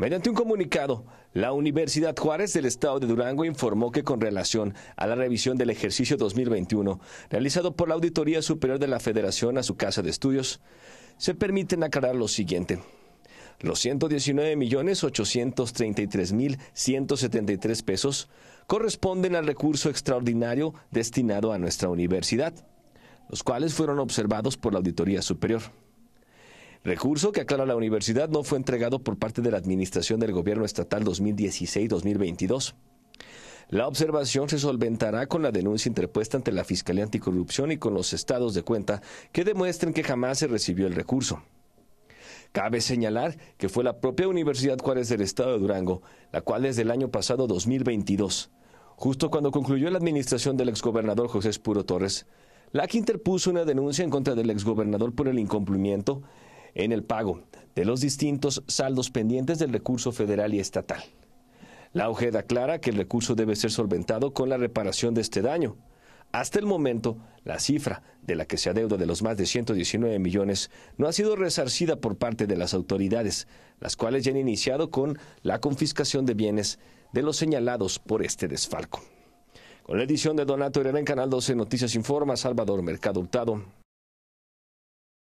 Mediante un comunicado, la Universidad Juárez del Estado de Durango informó que con relación a la revisión del ejercicio 2021 realizado por la Auditoría Superior de la Federación a su casa de estudios, se permiten aclarar lo siguiente. Los 119.833.173 pesos corresponden al recurso extraordinario destinado a nuestra universidad, los cuales fueron observados por la Auditoría Superior. Recurso que aclara la universidad no fue entregado por parte de la Administración del Gobierno Estatal 2016-2022. La observación se solventará con la denuncia interpuesta ante la Fiscalía Anticorrupción y con los estados de cuenta que demuestren que jamás se recibió el recurso. Cabe señalar que fue la propia Universidad Juárez del Estado de Durango, la cual desde el año pasado 2022, justo cuando concluyó la administración del exgobernador José Espuro Torres, la que interpuso una denuncia en contra del exgobernador por el incumplimiento en el pago de los distintos saldos pendientes del recurso federal y estatal. La OJED aclara que el recurso debe ser solventado con la reparación de este daño. Hasta el momento, la cifra de la que se adeuda de los más de 119 millones no ha sido resarcida por parte de las autoridades, las cuales ya han iniciado con la confiscación de bienes de los señalados por este desfalco. Con la edición de Donato Herrera en Canal 12 Noticias Informa, Salvador Mercado Hurtado.